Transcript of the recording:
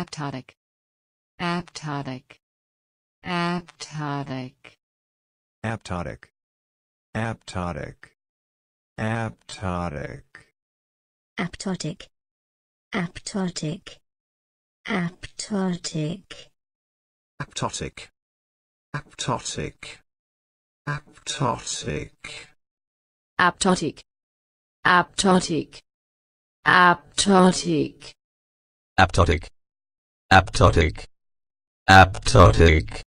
aptotic aptotic aptotic aptotic aptotic aptotic aptotic aptotic aptotic aptotic aptotic aptotic aptotic aptotic aptotic aptotic Aptotic. Aptotic.